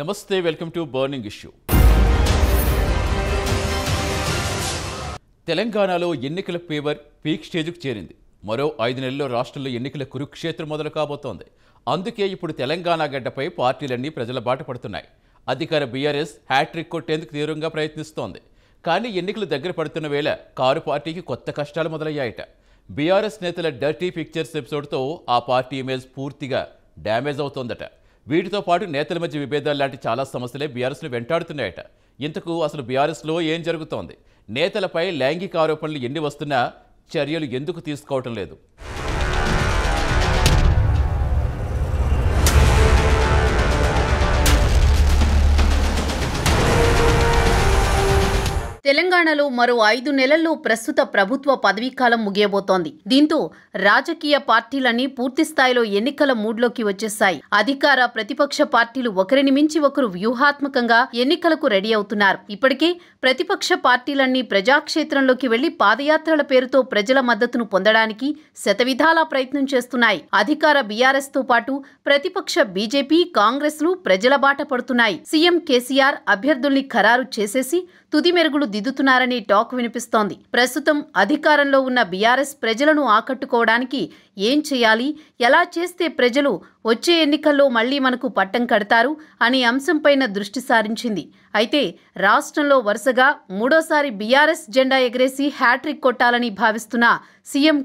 నమస్తే welcome to burning issue తెలంగాణలో ఎన్నికల ఫీవర్ పీక్ స్టేజ్కు చేరింది మరో ఐదు నెలల్లో రాష్ట్రంలో ఎన్నికల కురుక్షేత్రం మొదలు కాబోతోంది అందుకే ఇప్పుడు తెలంగాణ గడ్డపై పార్టీలన్నీ ప్రజల బాట పడుతున్నాయి అధికార బీఆర్ఎస్ హ్యాట్రిక్ కొట్టేందుకు తీవ్రంగా ప్రయత్నిస్తోంది కానీ ఎన్నికలు దగ్గర పడుతున్న వేళ కారు పార్టీకి కొత్త కష్టాలు మొదలయ్యాయట బీఆర్ఎస్ నేతల డర్టీ పిక్చర్స్ ఎపిసోడ్తో ఆ పార్టీ ఇమేజ్ పూర్తిగా డ్యామేజ్ అవుతోందట వీటితో పాటు నేతల మధ్య విభేదాలు లాంటి చాలా సమస్యలే బీఆర్ఎస్ను వెంటాడుతున్నాయట ఇంతకు అసలు బీఆర్ఎస్లో ఏం జరుగుతోంది నేతలపై లైంగిక ఆరోపణలు ఎన్ని వస్తున్నా చర్యలు ఎందుకు తీసుకోవటం లేదు తెలంగాణలో మరో ఐదు నెలల్లో ప్రస్తుత ప్రభుత్వ పదవీకాలం ముగియబోతోంది దీంతో రాజకీయ పార్టీలన్నీ పూర్తి స్థాయిలో ఎన్నికల మూడ్లోకి వచ్చేస్తాయి అధికార ప్రతిపక్ష పార్టీలు ఒకరిని మించి ఒకరు వ్యూహాత్మకంగా ఎన్నికలకు రెడీ అవుతున్నారు ఇప్పటికే ప్రతిపక్ష పార్టీలన్నీ ప్రజాక్షేత్రంలోకి వెళ్లి పాదయాత్రల పేరుతో ప్రజల మద్దతును పొందడానికి శతవిధాలా ప్రయత్నం చేస్తున్నాయి అధికార బీఆర్ఎస్ తో పాటు ప్రతిపక్ష బీజేపీ కాంగ్రెస్లు ప్రజల బాట పడుతున్నాయి సీఎం కేసీఆర్ అభ్యర్థుల్ని ఖరారు చేసేసి తుది మెరుగులు దిద్దుతున్నారని టాక్ వినిపిస్తోంది ప్రస్తుతం అధికారంలో ఉన్న బీఆర్ఎస్ ప్రజలను ఆకట్టుకోవడానికి ఏం చేయాలి ఎలా చేస్తే ప్రజలు వచ్చే ఎన్నికల్లో మళ్లీ మనకు పట్టం కడతారు అనే అంశంపైన దృష్టి సారించింది అయితే రాష్ట్రంలో వరుసగా మూడోసారి బీఆర్ఎస్ జెండా ఎగరేసి హ్యాట్రిక్ కొట్టాలని భావిస్తున్న సీఎం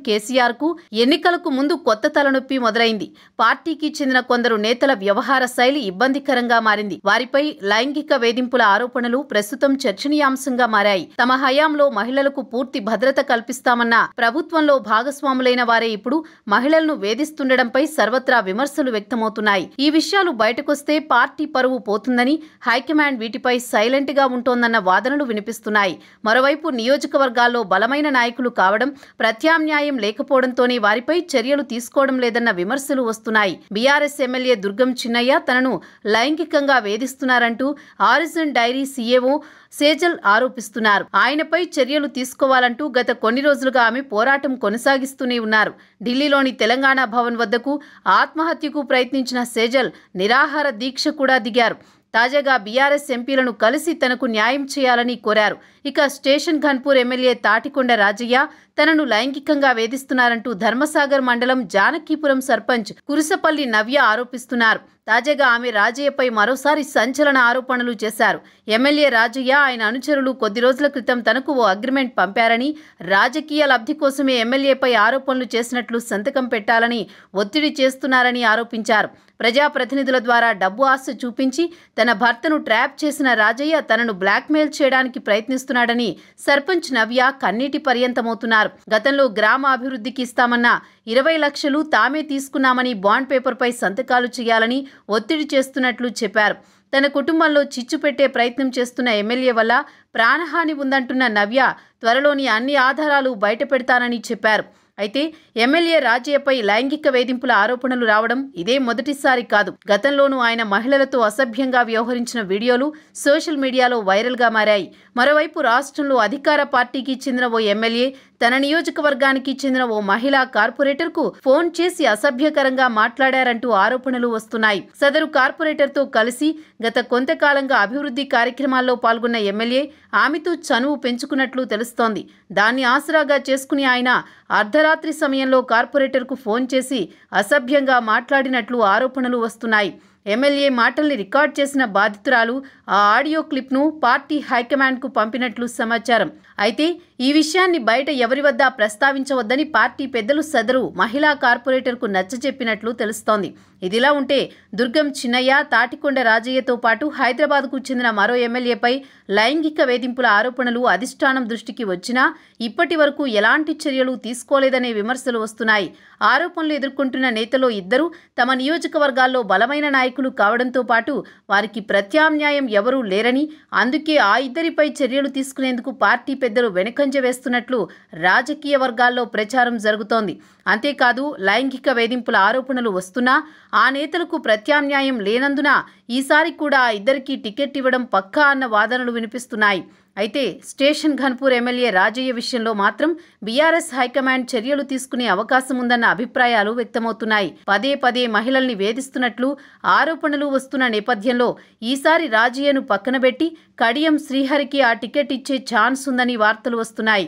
కు ఎన్నికలకు ముందు కొత్త తలనొప్పి మొదలైంది పార్టీకి చెందిన కొందరు నేతల వ్యవహార శైలి ఇబ్బందికరంగా మారింది వారిపై లైంగిక వేధింపుల ఆరోపణలు ప్రస్తుతం చర్చనీయాంశంగా మారాయి తమ హయాంలో మహిళలకు పూర్తి భద్రత కల్పిస్తామన్న ప్రభుత్వంలో భాగస్వాములైన వారే ఇప్పుడు మహిళలను వేధిస్తుండడంపై సర్వత్రా విమర్శలు ఆందోళనలు వ్యక్తమవుతున్నాయి ఈ విషయాలు బయటకొస్తే పార్టీ పరువు పోతుందని హైకమాండ్ వీటిపై సైలెంట్ గా ఉంటోందన్న వాదనలు వినిపిస్తున్నాయి మరోవైపు నియోజకవర్గాల్లో బలమైన నాయకులు కావడం ప్రత్యామ్నాయం లేకపోవడంతోనే వారిపై చర్యలు తీసుకోవడం లేదన్న విమర్శలు వస్తున్నాయి బీఆర్ఎస్ ఎమ్మెల్యే దుర్గం చిన్నయ్య తనను లైంగికంగా వేధిస్తున్నారంటూ ఆరిజన్ డైరీ సీఏఓ సేజల్ ఆరోపిస్తున్నారు ఆయనపై చర్యలు తీసుకోవాలంటూ గత కొన్ని రోజులుగా ఆమె పోరాటం కొనసాగిస్తూనే ఉన్నారు ఢిల్లీలోని తెలంగాణ భవన్ వద్దకు ఆత్మహత్యకు ప్రయత్నించిన సేజల్ నిరాహార దీక్ష కూడా దిగారు తాజాగా బీఆర్ఎస్ ఎంపీలను కలిసి తనకు న్యాయం చేయాలని కోరారు ఇక స్టేషన్ ఘన్పూర్ ఎమ్మెల్యే తాటికొండ రాజయ్య తనను లైంగికంగా వేధిస్తున్నారంటూ ధర్మసాగర్ మండలం జానకీపురం సర్పంచ్ కురుసపల్లి నవ్య ఆరోపిస్తున్నారు తాజాగా ఆమె రాజయ్యపై మరోసారి సంచలన ఆరోపణలు చేశారు ఎమ్మెల్యే రాజయ్య ఆయన అనుచరులు కొద్ది రోజుల క్రితం తనకు ఓ అగ్రిమెంట్ పంపారని రాజకీయ లబ్ధి కోసమే ఎమ్మెల్యేపై ఆరోపణలు చేసినట్లు సంతకం పెట్టాలని ఒత్తిడి చేస్తున్నారని ఆరోపించారు ప్రజాప్రతినిధుల ద్వారా డబ్బు ఆశ చూపించి తన భర్తను ట్రాప్ చేసిన రాజయ్య తనను బ్లాక్మెయిల్ చేయడానికి ప్రయత్నిస్తున్నాడని సర్పంచ్ నవ్య కన్నీటి పర్యంతమవుతున్నారు గతంలో గ్రామ అభివృద్ధికి ఇస్తామన్న ఇరవై లక్షలు తామే తీసుకున్నామని బాండ్ పేపర్పై సంతకాలు చేయాలని ఒత్తిడి చేస్తున్నట్లు చెప్పారు తన కుటుంబంలో చిచ్చు పెట్టే ప్రయత్నం చేస్తున్న ఎమ్మెల్యే వల్ల ప్రాణహాని ఉందంటున్న నవ్య త్వరలోని అన్ని ఆధారాలు బయటపెడతానని చెప్పారు అయితే ఎమ్మెల్యే రాజయ్యపై లైంగిక వేధింపుల ఆరోపణలు రావడం ఇదే మొదటిసారి కాదు గతంలోనూ ఆయన మహిళలతో అసభ్యంగా వ్యవహరించిన వీడియోలు సోషల్ మీడియాలో వైరల్గా మారాయి మరోవైపు రాష్ట్రంలో అధికార పార్టీకి చెందిన ఓ ఎమ్మెల్యే తన నియోజకవర్గానికి చెందిన ఓ మహిళా కార్పొరేటర్కు ఫోన్ చేసి అసభ్యకరంగా మాట్లాడారంటూ ఆరోపణలు వస్తున్నాయి సదరు కార్పొరేటర్తో కలిసి గత కొంతకాలంగా అభివృద్ధి కార్యక్రమాల్లో పాల్గొన్న ఎమ్మెల్యే ఆమెతో చనువు పెంచుకున్నట్లు తెలుస్తోంది దాన్ని ఆసరాగా చేసుకుని ఆయన అర్ధరాత్రి సమయంలో కార్పొరేటర్కు ఫోన్ చేసి అసభ్యంగా మాట్లాడినట్లు ఆరోపణలు వస్తున్నాయి ఎమ్మెల్యే మాటల్ని రికార్డ్ చేసిన బాధితురాలు ఆ ఆడియో క్లిప్ను పార్టీ హైకమాండ్కు పంపినట్లు సమాచారం అయితే ఈ విషయాన్ని బయట ఎవరి వద్ద ప్రస్తావించవద్దని పార్టీ పెద్దలు సదరు మహిళా కార్పొరేటర్కు నచ్చజెప్పినట్లు తెలుస్తోంది ఇదిలా ఉంటే దుర్గం చిన్నయ్య తాటికొండ రాజయ్యతో పాటు హైదరాబాద్కు చెందిన మరో ఎమ్మెల్యేపై లైంగిక వేధింపుల ఆరోపణలు అధిష్టానం దృష్టికి వచ్చినా ఇప్పటి వరకు ఎలాంటి చర్యలు తీసుకోలేదనే విమర్శలు వస్తున్నాయి ఆరోపణలు ఎదుర్కొంటున్న నేతలో ఇద్దరు తమ నియోజకవర్గాల్లో బలమైన నాయకులు కావడంతో పాటు వారికి ప్రత్యామ్నాయం ఎవరూ లేరని అందుకే ఆ ఇద్దరిపై చర్యలు తీసుకునేందుకు పార్టీ పెద్దలు వెనకంజ వేస్తున్నట్లు రాజకీయ వర్గాల్లో ప్రచారం జరుగుతోంది అంతేకాదు లైంగిక వేధింపుల ఆరోపణలు వస్తున్నా ఆ నేతలకు ప్రత్యామ్నాయం లేనందున ఈసారి కూడా ఇద్దరికీ టికెట్ ఇవ్వడం పక్కా అన్న వాదనలు వినిపిస్తున్నాయి అయితే స్టేషన్ ఘన్పూర్ ఎమ్మెల్యే రాజయ్య విషయంలో మాత్రం బీఆర్ఎస్ హైకమాండ్ చర్యలు తీసుకునే అవకాశం ఉందన్న అభిప్రాయాలు వ్యక్తమవుతున్నాయి పదే పదే మహిళల్ని వేధిస్తున్నట్లు ఆరోపణలు వస్తున్న నేపథ్యంలో ఈసారి రాజయ్యను పక్కనబెట్టి కడియం శ్రీహరికి ఆ టికెట్ ఇచ్చే ఛాన్స్ ఉందని వార్తలు వస్తున్నాయి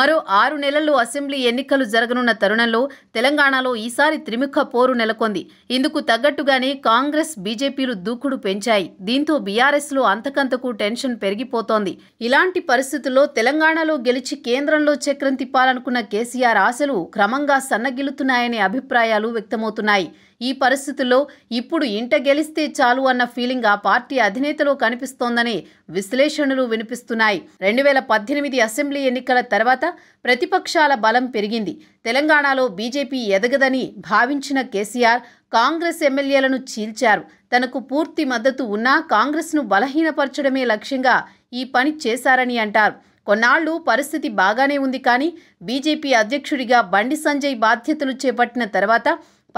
మరో ఆరు నెలల్లో అసెంబ్లీ ఎన్నికలు జరగనున్న తరుణంలో తెలంగాణలో ఈసారి త్రిముఖ పోరు నెలకొంది ఇందుకు తగ్గట్టుగానే కాంగ్రెస్ బీజేపీలు దూకుడు పెంచాయి దీంతో బీఆర్ఎస్లో అంతకంతకు టెన్షన్ పెరిగిపోతోంది ఇలాంటి పరిస్థితుల్లో తెలంగాణలో గెలిచి కేంద్రంలో చక్రం తిప్పాలనుకున్న కేసీఆర్ ఆశలు క్రమంగా సన్నగిల్లుతున్నాయనే అభిప్రాయాలు వ్యక్తమవుతున్నాయి ఈ పరిస్థితుల్లో ఇప్పుడు ఇంట గెలిస్తే చాలు అన్న ఫీలింగ్ ఆ పార్టీ అధినేతలో కనిపిస్తోందని విశ్లేషణలు వినిపిస్తున్నాయి రెండు వేల పద్దెనిమిది అసెంబ్లీ ఎన్నికల తర్వాత ప్రతిపక్షాల బలం పెరిగింది తెలంగాణలో బీజేపీ ఎదగదని భావించిన కేసీఆర్ కాంగ్రెస్ ఎమ్మెల్యేలను చీల్చారు తనకు పూర్తి మద్దతు ఉన్నా కాంగ్రెస్ను బలహీనపరచడమే లక్ష్యంగా ఈ పని చేశారని అంటారు కొన్నాళ్లు పరిస్థితి బాగానే ఉంది కానీ బీజేపీ అధ్యక్షుడిగా బండి సంజయ్ బాధ్యతలు చేపట్టిన తర్వాత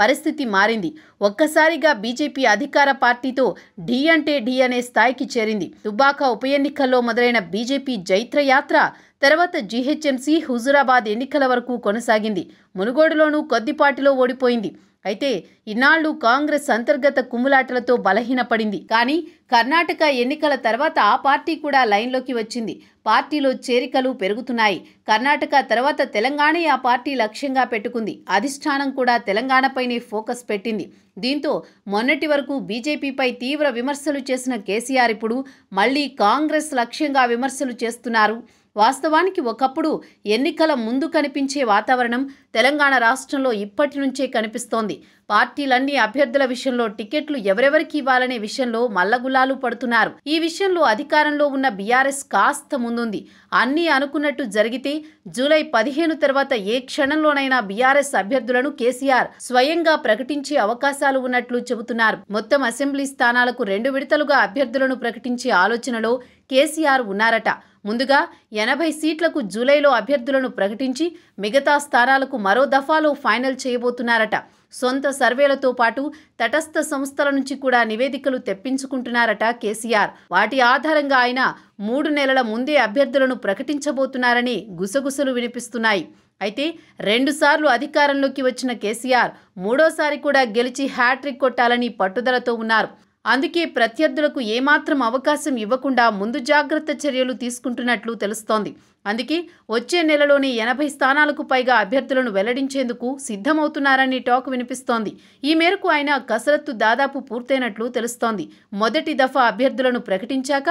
పరిస్థితి మారింది ఒక్కసారిగా బీజేపీ అధికార పార్టీతో ఢీ అంటే ఢీ అనే స్థాయికి చేరింది దుబ్బాక ఉప ఎన్నికల్లో మొదలైన బీజేపీ జైత్రయాత్ర తర్వాత జీహెచ్ఎంసీ హుజురాబాద్ ఎన్నికల వరకు కొనసాగింది మునుగోడులోనూ కొద్దిపాటిలో ఓడిపోయింది అయితే ఇన్నాళ్లు కాంగ్రెస్ అంతర్గత కుమ్ములాటలతో బలహీనపడింది కానీ కర్ణాటక ఎన్నికల తర్వాత ఆ పార్టీ కూడా లైన్లోకి వచ్చింది పార్టీలో చేరికలు పెరుగుతున్నాయి కర్ణాటక తర్వాత తెలంగాణ ఆ పార్టీ లక్ష్యంగా పెట్టుకుంది అధిష్టానం కూడా తెలంగాణపైనే ఫోకస్ పెట్టింది దీంతో మొన్నటి వరకు బీజేపీపై తీవ్ర విమర్శలు చేసిన కేసీఆర్ ఇప్పుడు మళ్లీ కాంగ్రెస్ లక్ష్యంగా విమర్శలు చేస్తున్నారు వాస్తవానికి ఒకప్పుడు ఎన్నికల ముందు కనిపించే వాతావరణం తెలంగాణ రాష్ట్రంలో ఇప్పటి నుంచే కనిపిస్తోంది పార్టీలన్నీ అభ్యర్థుల విషయంలో టికెట్లు ఎవరెవరికి ఇవ్వాలనే విషయంలో మల్లగులాలు పడుతున్నారు ఈ విషయంలో అధికారంలో ఉన్న బీఆర్ఎస్ కాస్త ముందుంది అన్నీ అనుకున్నట్టు జరిగితే జూలై పదిహేను తర్వాత ఏ క్షణంలోనైనా బీఆర్ఎస్ అభ్యర్థులను కేసీఆర్ స్వయంగా ప్రకటించే అవకాశాలు ఉన్నట్లు చెబుతున్నారు మొత్తం అసెంబ్లీ స్థానాలకు రెండు విడతలుగా అభ్యర్థులను ప్రకటించే ఆలోచనలో కేసీఆర్ ఉన్నారట ముందుగా ఎనభై సీట్లకు జూలైలో అభ్యర్థులను ప్రకటించి మిగతా స్థానాలకు మరో దఫాలో ఫైనల్ చేయబోతున్నారట సొంత సర్వేలతో పాటు తటస్థ సంస్థల నుంచి కూడా నివేదికలు తెప్పించుకుంటున్నారట కేసీఆర్ వాటి ఆధారంగా ఆయన మూడు నెలల ముందే అభ్యర్థులను ప్రకటించబోతున్నారని గుసగుసలు వినిపిస్తున్నాయి అయితే రెండుసార్లు అధికారంలోకి వచ్చిన కేసీఆర్ మూడోసారి కూడా గెలిచి హ్యాట్రిక్ కొట్టాలని పట్టుదలతో ఉన్నారు అందుకే ప్రత్యర్థులకు ఏమాత్రం అవకాశం ఇవ్వకుండా ముందు జాగ్రత్త చర్యలు తీసుకుంటున్నట్లు తెలుస్తోంది అందుకే వచ్చే నెలలోని ఎనభై స్థానాలకు పైగా అభ్యర్థులను వెల్లడించేందుకు సిద్ధమవుతున్నారని టాక్ వినిపిస్తోంది ఈ మేరకు ఆయన కసరత్తు దాదాపు పూర్తయినట్లు తెలుస్తోంది మొదటి దఫా అభ్యర్థులను ప్రకటించాక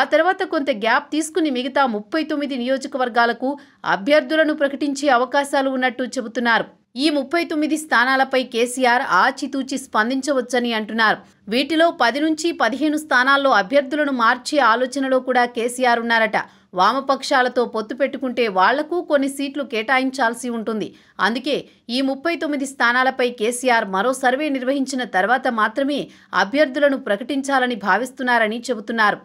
ఆ తర్వాత కొంత గ్యాప్ తీసుకుని మిగతా ముప్పై తొమ్మిది నియోజకవర్గాలకు అభ్యర్థులను ప్రకటించే అవకాశాలు ఉన్నట్టు చెబుతున్నారు ఈ ముప్పై తొమ్మిది స్థానాలపై కేసీఆర్ ఆచితూచి స్పందించవచ్చని అంటున్నారు వీటిలో పది నుంచి పదిహేను స్థానాల్లో అభ్యర్థులను మార్చే ఆలోచనలో కూడా కేసీఆర్ ఉన్నారట వామపక్షాలతో పొత్తు పెట్టుకుంటే వాళ్లకు కొన్ని సీట్లు కేటాయించాల్సి ఉంటుంది అందుకే ఈ ముప్పై తొమ్మిది స్థానాలపై కేసీఆర్ మరో సర్వే నిర్వహించిన తర్వాత మాత్రమే అభ్యర్థులను ప్రకటించాలని భావిస్తున్నారని చెబుతున్నారు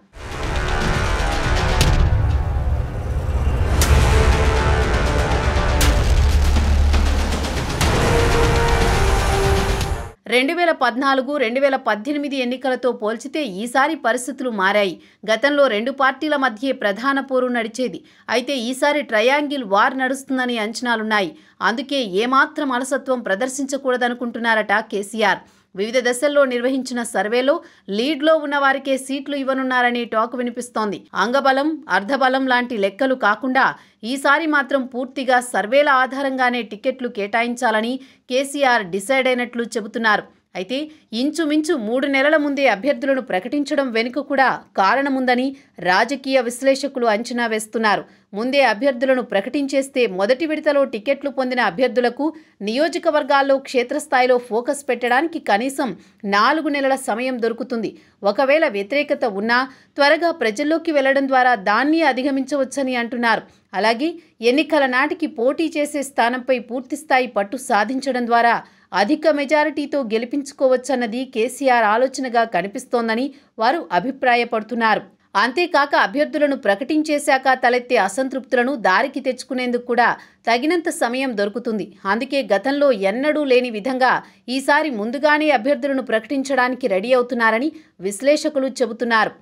రెండు వేల పద్నాలుగు రెండు వేల పద్దెనిమిది ఎన్నికలతో పోల్చితే ఈసారి పరిస్థితులు మారాయి గతంలో రెండు పార్టీల మధ్యే ప్రధాన పోరు నడిచేది అయితే ఈసారి ట్రయాంగిల్ వార్ నడుస్తుందని అంచనాలున్నాయి అందుకే ఏమాత్రం అలసత్వం ప్రదర్శించకూడదనుకుంటున్నారట కేసీఆర్ వివిధ దశల్లో నిర్వహించిన సర్వేలో లీడ్లో ఉన్న వారికే సీట్లు ఇవ్వనున్నారని టాక్ వినిపిస్తోంది అంగబలం అర్ధబలం లాంటి లెక్కలు కాకుండా ఈసారి మాత్రం పూర్తిగా సర్వేల ఆధారంగానే టికెట్లు కేటాయించాలని కేసీఆర్ డిసైడ్ అయినట్లు చెబుతున్నారు అయితే ఇంచుమించు మూడు నెలల ముందే అభ్యర్థులను ప్రకటించడం వెనుక కూడా కారణముందని రాజకీయ విశ్లేషకులు అంచనా వేస్తున్నారు ముందే అభ్యర్థులను ప్రకటించేస్తే మొదటి విడతలో టికెట్లు పొందిన అభ్యర్థులకు నియోజకవర్గాల్లో క్షేత్రస్థాయిలో ఫోకస్ పెట్టడానికి కనీసం నాలుగు నెలల సమయం దొరుకుతుంది ఒకవేళ వ్యతిరేకత ఉన్నా త్వరగా ప్రజల్లోకి వెళ్లడం ద్వారా దాన్ని అధిగమించవచ్చని అంటున్నారు అలాగే ఎన్నికల నాటికి పోటీ చేసే స్థానంపై పూర్తిస్థాయి పట్టు సాధించడం ద్వారా అధిక మెజారిటీతో గెలిపించుకోవచ్చన్నది కేసీఆర్ ఆలోచనగా కనిపిస్తోందని వారు అభిప్రాయపడుతున్నారు అంతేకాక అభ్యర్థులను ప్రకటించేశాక తలెత్తే అసంతృప్తులను దారికి తెచ్చుకునేందుకు కూడా తగినంత సమయం దొరుకుతుంది అందుకే గతంలో ఎన్నడూ లేని విధంగా ఈసారి ముందుగానే అభ్యర్థులను ప్రకటించడానికి రెడీ అవుతున్నారని విశ్లేషకులు చెబుతున్నారు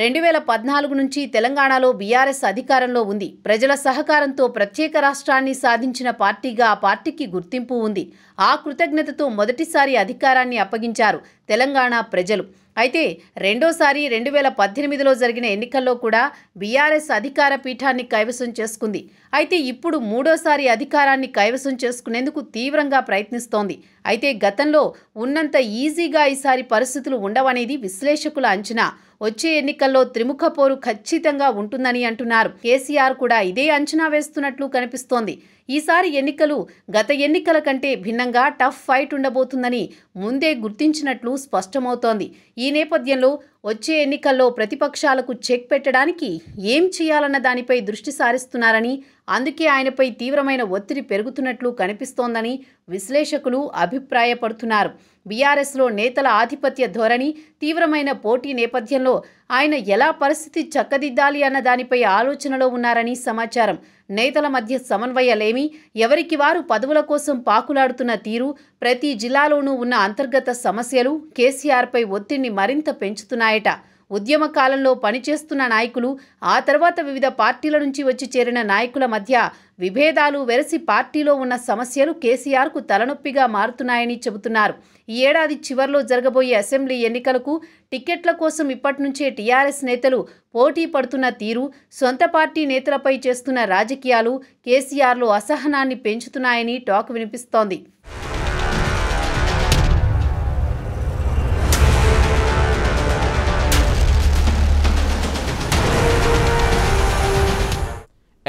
రెండు వేల పద్నాలుగు నుంచి తెలంగాణలో బీఆర్ఎస్ అధికారంలో ఉంది ప్రజల సహకారంతో ప్రత్యేక రాష్ట్రాన్ని సాధించిన పార్టీగా ఆ పార్టీకి గుర్తింపు ఉంది ఆ కృతజ్ఞతతో మొదటిసారి అధికారాన్ని అప్పగించారు తెలంగాణ ప్రజలు అయితే రెండోసారి రెండు వేల పద్దెనిమిదిలో జరిగిన ఎన్నికల్లో కూడా బీఆర్ఎస్ అధికార పీఠాన్ని కైవసం చేసుకుంది అయితే ఇప్పుడు మూడోసారి అధికారాన్ని కైవసం చేసుకునేందుకు తీవ్రంగా ప్రయత్నిస్తోంది అయితే గతంలో ఉన్నంత ఈజీగా ఈసారి పరిస్థితులు ఉండవనేది విశ్లేషకుల అంచనా వచ్చే ఎన్నికల్లో త్రిముఖ పోరు ఖచ్చితంగా ఉంటుందని అంటున్నారు కేసీఆర్ కూడా ఇదే అంచనా వేస్తున్నట్లు కనిపిస్తోంది ఈసారి ఎన్నికలు గత ఎన్నికల కంటే భిన్నంగా టఫ్ ఫైట్ ఉండబోతుందని ముందే గుర్తించినట్లు స్పష్టమవుతోంది ఈ నేపథ్యంలో వచ్చే ఎన్నికల్లో ప్రతిపక్షాలకు చెక్ పెట్టడానికి ఏం చేయాలన్న దానిపై దృష్టి సారిస్తున్నారని అందుకే ఆయనపై తీవ్రమైన ఒత్తిడి పెరుగుతున్నట్లు కనిపిస్తోందని విశ్లేషకులు అభిప్రాయపడుతున్నారు బీఆర్ఎస్లో నేతల ఆధిపత్య ధోరణి తీవ్రమైన పోటీ నేపథ్యంలో ఆయన ఎలా పరిస్థితి చక్కదిద్దాలి అన్న దానిపై ఆలోచనలో ఉన్నారని సమాచారం నేతల మధ్య సమన్వయలేమి ఎవరికి వారు పదవుల కోసం పాకులాడుతున్న తీరు ప్రతి జిల్లాలోనూ ఉన్న అంతర్గత సమస్యలు కేసీఆర్పై ఒత్తిడిని మరింత పెంచుతున్నాయట ఉద్యమ కాలంలో పనిచేస్తున్న నాయకులు ఆ తర్వాత వివిధ పార్టీల నుంచి వచ్చి చేరిన నాయకుల మధ్య విభేదాలు వెరసి పార్టీలో ఉన్న సమస్యలు కేసీఆర్కు తలనొప్పిగా మారుతున్నాయని చెబుతున్నారు ఈ ఏడాది చివరిలో జరగబోయే అసెంబ్లీ ఎన్నికలకు టిక్కెట్ల కోసం ఇప్పటి నుంచే టీఆర్ఎస్ నేతలు పోటీ పడుతున్న తీరు సొంత పార్టీ నేతలపై చేస్తున్న రాజకీయాలు కేసీఆర్లో అసహనాన్ని పెంచుతున్నాయని టాక్ వినిపిస్తోంది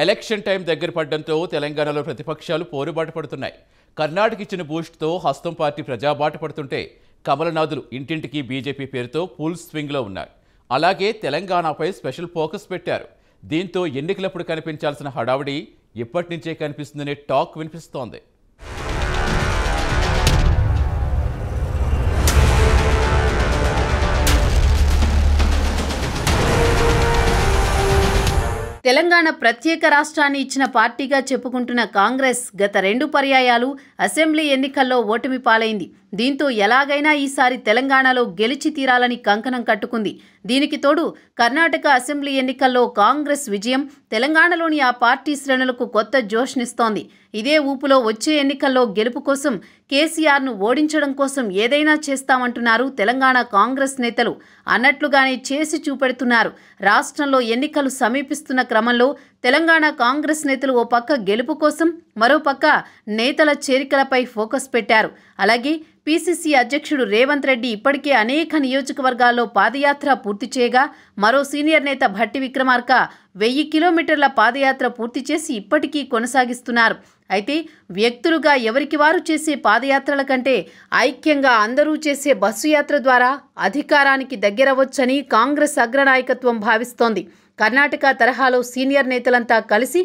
ఎలక్షన్ టైం దగ్గర పడడంతో తెలంగాణలో ప్రతిపక్షాలు పోరుబాటు పడుతున్నాయి కర్ణాటక ఇచ్చిన బూస్ట్తో హస్తం పార్టీ ప్రజాబాట పడుతుంటే కమలనాథులు ఇంటింటికి బీజేపీ పేరుతో ఫుల్ స్వింగ్లో ఉన్నారు అలాగే తెలంగాణపై స్పెషల్ ఫోకస్ పెట్టారు దీంతో ఎన్నికలప్పుడు కనిపించాల్సిన హడావిడి ఇప్పటి నుంచే కనిపిస్తుందనే టాక్ వినిపిస్తోంది తెలంగాణ ప్రత్యేక రాష్ట్రాన్ని ఇచ్చిన పార్టీగా చెప్పుకుంటున్న కాంగ్రెస్ గత రెండు పర్యాయాలు అసెంబ్లీ ఎన్నికల్లో ఓటమి పాలైంది దీంతో ఎలాగైనా ఈసారి తెలంగాణలో గెలిచి తీరాలని కంకణం కట్టుకుంది దీనికి తోడు కర్ణాటక అసెంబ్లీ ఎన్నికల్లో కాంగ్రెస్ విజయం తెలంగాణలోని ఆ పార్టీ శ్రేణులకు కొత్త జోష్నిస్తోంది ఇదే ఊపులో వచ్చే ఎన్నికల్లో గెలుపు కోసం కేసీఆర్ను ఓడించడం కోసం ఏదైనా చేస్తామంటున్నారు తెలంగాణ కాంగ్రెస్ నేతలు అన్నట్లుగానే చేసి చూపెడుతున్నారు రాష్ట్రంలో ఎన్నికలు సమీపిస్తున్న క్రమంలో తెలంగాణ కాంగ్రెస్ నేతలు ఓ పక్క గెలుపు కోసం మరోపక్క నేతల చేరికలపై ఫోకస్ పెట్టారు అలాగే పీసీసీ అధ్యక్షుడు రేవంత్ రెడ్డి ఇప్పటికే అనేక నియోజకవర్గాల్లో పాదయాత్ర పూర్తి చేయగా మరో సీనియర్ నేత భట్టి విక్రమార్క వెయ్యి కిలోమీటర్ల పాదయాత్ర పూర్తి చేసి ఇప్పటికీ కొనసాగిస్తున్నారు అయితే వ్యక్తులుగా ఎవరికి వారు చేసే పాదయాత్రల కంటే ఐక్యంగా అందరూ చేసే బస్సు యాత్ర ద్వారా అధికారానికి దగ్గరవచ్చని కాంగ్రెస్ అగ్రనాయకత్వం భావిస్తోంది కర్ణాటక తరహాలో సీనియర్ నేతలంతా కలిసి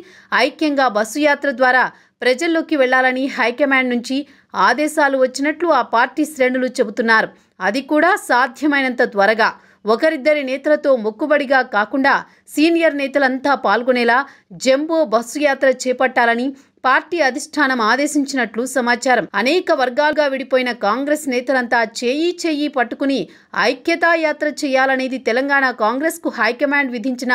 ఐక్యంగా బస్సు యాత్ర ద్వారా ప్రజల్లోకి వెళ్లాలని హైకమాండ్ నుంచి ఆదేశాలు వచ్చినట్లు ఆ పార్టీ శ్రేణులు చెబుతున్నారు అది కూడా సాధ్యమైనంత త్వరగా ఒకరిద్దరి నేతలతో మొక్కుబడిగా కాకుండా సీనియర్ నేతలంతా పాల్గొనేలా జంబో బస్సు యాత్ర చేపట్టాలని పార్టీ అధిష్టానం ఆదేశించినట్లు సమాచారం అనేక వర్గాలుగా విడిపోయిన కాంగ్రెస్ నేతలంతా చేయి చేయి పట్టుకుని యాత్ర చేయాలనేది తెలంగాణ కాంగ్రెస్కు హైకమాండ్ విధించిన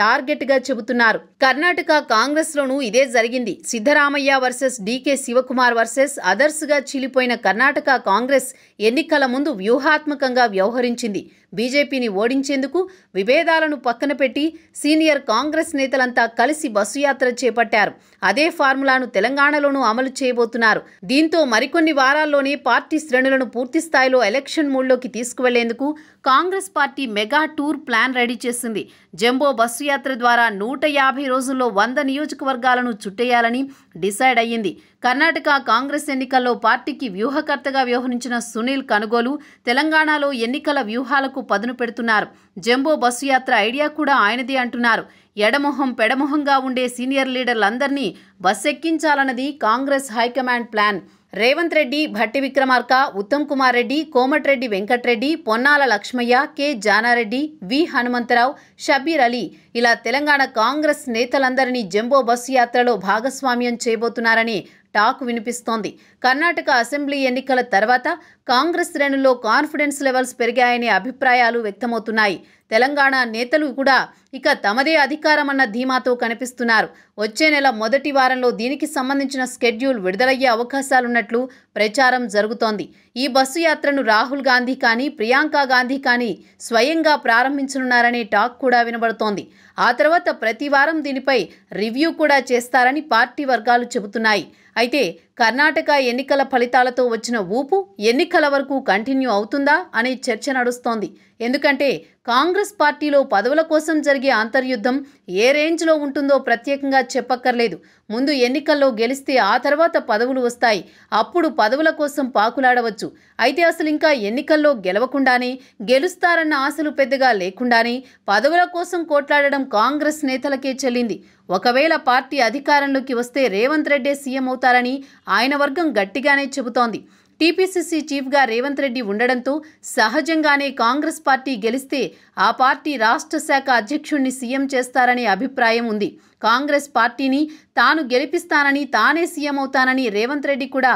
టార్గెట్గా చెబుతున్నారు కర్ణాటక కాంగ్రెస్లోనూ ఇదే జరిగింది Siddaramaiah versus DK Shivakumar versus అదర్స్గా చీలిపోయిన కర్ణాటక కాంగ్రెస్ ఎన్నికల ముందు వ్యూహాత్మకంగా వ్యవహరించింది బీజేపీని ఓడించేందుకు విభేదాలను పక్కన పెట్టి సీనియర్ కాంగ్రెస్ నేతలంతా కలిసి బస్సు యాత్ర చేపట్టారు అదే ఫార్ములాను తెలంగాణలోనూ అమలు చేయబోతున్నారు దీంతో మరికొన్ని వారాల్లోనే పార్టీ శ్రేణులను పూర్తిస్థాయిలో ఎలక్షన్ మూడ్లోకి తీసుకువెళ్లేందుకు Congress party mega tour plan ready చేసింది జంబో బస్సు యాత్ర ద్వారా నూట యాభై రోజుల్లో వంద నియోజకవర్గాలను చుట్టేయాలని డిసైడ్ అయ్యింది కర్ణాటక కాంగ్రెస్ ఎన్నికల్లో పార్టీకి వ్యూహకర్తగా వ్యవహరించిన సునీల్ కనుగోలు తెలంగాణలో ఎన్నికల వ్యూహాలకు పదును పెడుతున్నారు జంబో బస్సు యాత్ర ఐడియా కూడా ఆయనదే అంటున్నారు ఎడమొహం పెడమొహంగా ఉండే సీనియర్ లీడర్లందరినీ బస్సెక్కించాలన్నది Congress high command plan Revanth Reddy Bhatti Vikramarka Uttam Kumar Reddy Komatireddy Venkatreddy Ponnala Lakshmaiah K Janareddy V Hanumantha Rao Shabbir Ali ఇలా తెలంగాణ కాంగ్రెస్ నేతలందరినీ జంబో బస్సు యాత్రలో భాగస్వామ్యం చేయబోతున్నారని టాక్ వినిపిస్తోంది కర్ణాటక అసెంబ్లీ ఎన్నికల తర్వాత కాంగ్రెస్ శ్రేణుల్లో కాన్ఫిడెన్స్ లెవెల్స్ పెరిగాయనే అభిప్రాయాలు వ్యక్తమవుతున్నాయి తెలంగాణ నేతలు కూడా ఇక తమదే అధికారమన్న ధీమాతో కనిపిస్తున్నారు వచ్చే నెల మొదటి వారంలో దీనికి సంబంధించిన స్కెడ్యూల్ విడుదలయ్యే అవకాశాలున్నట్లు ప్రచారం జరుగుతోంది ఈ బస్సు యాత్రను రాహుల్ గాంధీ కానీ ప్రియాంక గాంధీ కానీ స్వయంగా ప్రారంభించనున్నారనే టాక్ కూడా వినబడుతోంది ఆ తర్వాత ప్రతి వారం దీనిపై రివ్యూ కూడా చేస్తారని పార్టీ వర్గాలు చెబుతున్నాయి అయితే కర్ణాటక ఎన్నికల ఫలితాలతో వచ్చిన ఊపు ఎన్నికల వరకు కంటిన్యూ అవుతుందా అనే చర్చ నడుస్తోంది ఎందుకంటే కాంగ్రెస్ పార్టీలో పదవుల కోసం జరిగే అంతర్యుద్ధం ఏ రేంజ్లో ఉంటుందో ప్రత్యేకంగా చెప్పక్కర్లేదు ముందు ఎన్నికల్లో గెలిస్తే ఆ తర్వాత పదవులు వస్తాయి అప్పుడు పదవుల కోసం పాకులాడవచ్చు అయితే అసలు ఇంకా ఎన్నికల్లో గెలవకుండానే గెలుస్తారన్న ఆశలు పెద్దగా లేకుండానే పదవుల కోసం కోట్లాడడం కాంగ్రెస్ నేతలకే చెల్లింది ఒకవేళ పార్టీ అధికారంలోకి వస్తే రేవంత్ రెడ్డే సీఎం అవుతారని ఆయన వర్గం గట్టిగానే చెబుతోంది టీపీసీసీ చీఫ్గా రేవంత్ రెడ్డి ఉండడంతో సహజంగానే కాంగ్రెస్ పార్టీ గెలిస్తే ఆ పార్టీ రాష్ట్ర శాఖ అధ్యక్షుణ్ణి సీఎం చేస్తారనే అభిప్రాయం ఉంది కాంగ్రెస్ పార్టీని తాను గెలిపిస్తానని తానే సీఎం అవుతానని రేవంత్ రెడ్డి కూడా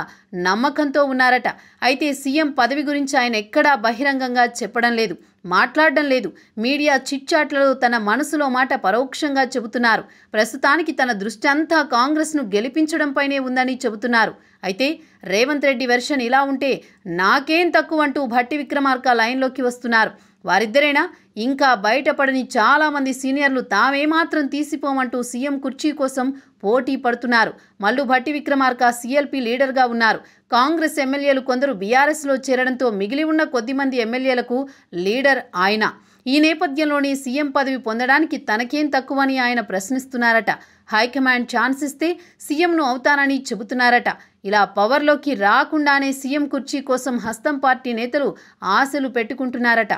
నమ్మకంతో ఉన్నారట అయితే సీఎం పదవి గురించి ఆయన ఎక్కడా బహిరంగంగా చెప్పడం లేదు మాట్లాడడం లేదు మీడియా చిట్చాట్లలో తన మనసులో మాట పరోక్షంగా చెబుతున్నారు ప్రస్తుతానికి తన దృష్టి అంతా కాంగ్రెస్ను గెలిపించడంపైనే ఉందని చెబుతున్నారు అయితే రేవంత్ రెడ్డి వెర్షన్ ఇలా ఉంటే నాకేం తక్కువ అంటూ భట్టి విక్రమార్క లైన్లోకి వస్తున్నారు వారిద్దరైనా ఇంకా బయటపడని చాలామంది సీనియర్లు తామేమాత్రం తీసిపోమంటూ సీఎం కుర్చీ కోసం పోటీ పడుతున్నారు మల్లు భట్టి విక్రమార్క సీఎల్పీ లీడర్గా ఉన్నారు కాంగ్రెస్ ఎమ్మెల్యేలు కొందరు బీఆర్ఎస్లో చేరడంతో మిగిలి ఉన్న కొద్దిమంది ఎమ్మెల్యేలకు లీడర్ ఆయన ఈ నేపథ్యంలోనే సీఎం పదవి పొందడానికి తనకేం తక్కువని ఆయన ప్రశ్నిస్తున్నారట హైకమాండ్ ఛాన్స్ ఇస్తే సీఎంను అవుతానని చెబుతున్నారట ఇలా పవర్లోకి రాకుండానే సీఎం కుర్చీ కోసం హస్తం పార్టీ నేతలు ఆశలు పెట్టుకుంటున్నారట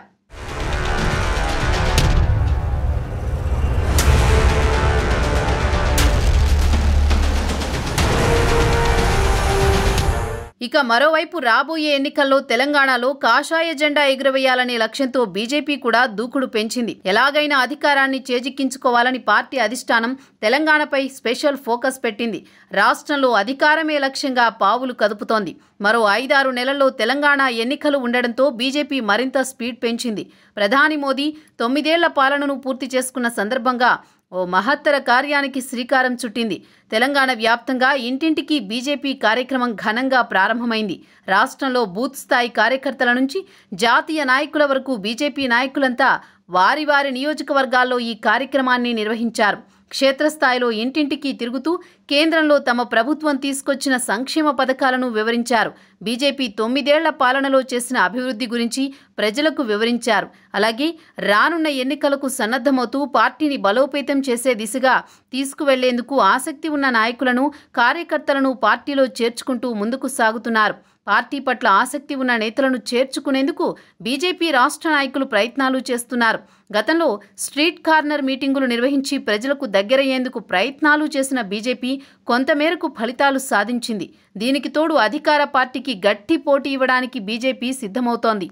ఇక మరోవైపు రాబోయే ఎన్నికల్లో తెలంగాణలో కాషాయ జెండా ఎగురవేయాలనే లక్ష్యంతో బీజేపీ కూడా దూకుడు పెంచింది ఎలాగైనా అధికారాన్ని చేజిక్కించుకోవాలని పార్టీ అధిష్టానం తెలంగాణపై స్పెషల్ ఫోకస్ పెట్టింది రాష్ట్రంలో అధికారమే లక్ష్యంగా పావులు కదుపుతోంది మరో ఐదారు నెలల్లో తెలంగాణ ఎన్నికలు ఉండడంతో బీజేపీ మరింత స్పీడ్ పెంచింది ప్రధాని మోదీ తొమ్మిదేళ్ల పాలనను పూర్తి చేసుకున్న సందర్భంగా ఓ మహత్తర కార్యానికి శ్రీకారం చుట్టింది తెలంగాణ వ్యాప్తంగా ఇంటింటికి బీజేపీ కార్యక్రమం ఘనంగా ప్రారంభమైంది రాష్ట్రంలో బూత్ స్థాయి కార్యకర్తల నుంచి జాతీయ నాయకుల వరకు బీజేపీ నాయకులంతా వారి వారి నియోజకవర్గాల్లో ఈ కార్యక్రమాన్ని నిర్వహించారు క్షేత్రస్థాయిలో ఇంటింటికి తిరుగుతూ కేంద్రంలో తమ ప్రభుత్వం తీసుకొచ్చిన సంక్షేమ పథకాలను వివరించారు బీజేపీ తొమ్మిదేళ్ల పాలనలో చేసిన అభివృద్ధి గురించి ప్రజలకు వివరించారు అలాగే రానున్న ఎన్నికలకు సన్నద్ధమవుతూ పార్టీని బలోపేతం చేసే దిశగా తీసుకువెళ్లేందుకు ఆసక్తి ఉన్న నాయకులను కార్యకర్తలను పార్టీలో చేర్చుకుంటూ ముందుకు సాగుతున్నారు పార్టీ పట్ల ఆసక్తి ఉన్న నేతలను చేర్చుకునేందుకు బీజేపీ రాష్ట్ర నాయకులు ప్రయత్నాలు చేస్తున్నారు గతంలో స్ట్రీట్ కార్నర్ మీటింగులు నిర్వహించి ప్రజలకు దగ్గరయ్యేందుకు ప్రయత్నాలు చేసిన బీజేపీ కొంతమేరకు ఫలితాలు సాధించింది దీనికి తోడు అధికార పార్టీకి గట్టి పోటీ ఇవ్వడానికి బీజేపీ సిద్ధమవుతోంది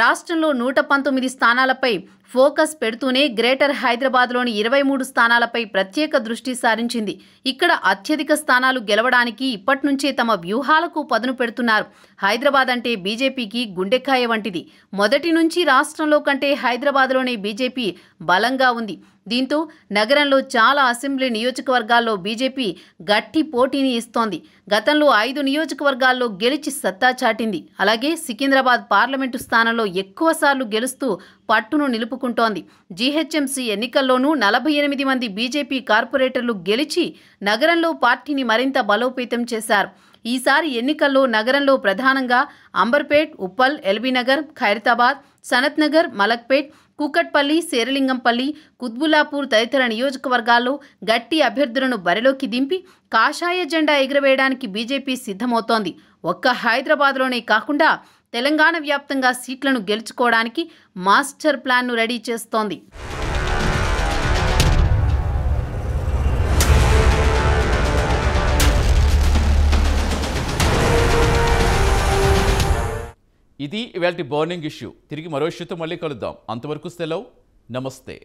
రాష్ట్రంలో నూట పంతొమ్మిది స్థానాలపై ఫోకస్ పెడుతూనే గ్రేటర్ హైదరాబాద్లోని ఇరవై మూడు స్థానాలపై ప్రత్యేక దృష్టి సారించింది ఇక్కడ అత్యధిక స్థానాలు గెలవడానికి నుంచే తమ వ్యూహాలకు పదును పెడుతున్నారు హైదరాబాద్ అంటే బీజేపీకి గుండెకాయ వంటిది మొదటి నుంచి రాష్ట్రంలో కంటే హైదరాబాద్లోనే బీజేపీ బలంగా ఉంది దీంతో నగరంలో చాలా అసెంబ్లీ నియోజకవర్గాల్లో బీజేపీ గట్టి పోటీని ఇస్తోంది గతంలో ఐదు నియోజకవర్గాల్లో గెలిచి సత్తా చాటింది అలాగే సికింద్రాబాద్ పార్లమెంటు స్థానంలో ఎక్కువసార్లు గెలుస్తూ పట్టును నిలుపుకుంటోంది జీహెచ్ఎంసీ ఎన్నికల్లోనూ నలభై ఎనిమిది మంది బీజేపీ కార్పొరేటర్లు గెలిచి నగరంలో పార్టీని మరింత బలోపేతం చేశారు ఈసారి ఎన్నికల్లో నగరంలో ప్రధానంగా అంబర్పేట్ ఉప్పల్ ఎల్బీనగర్ ఖైరతాబాద్ సనత్నగర్ మలక్పేట్ కూకట్పల్లి శేరలింగంపల్లి కుత్బులాపూర్ తదితర నియోజకవర్గాల్లో గట్టి అభ్యర్థులను బరిలోకి దింపి కాషాయ జెండా ఎగురవేయడానికి బీజేపీ సిద్ధమవుతోంది ఒక్క హైదరాబాద్లోనే కాకుండా తెలంగాణ వ్యాప్తంగా సీట్లను గెలుచుకోవడానికి మాస్టర్ ప్లాన్ను రెడీ చేస్తోంది ఇది ఇవాళ బర్నింగ్ ఇష్యూ తిరిగి మరో ఇష్యూతో మళ్ళీ కలుద్దాం అంతవరకు సెలవు నమస్తే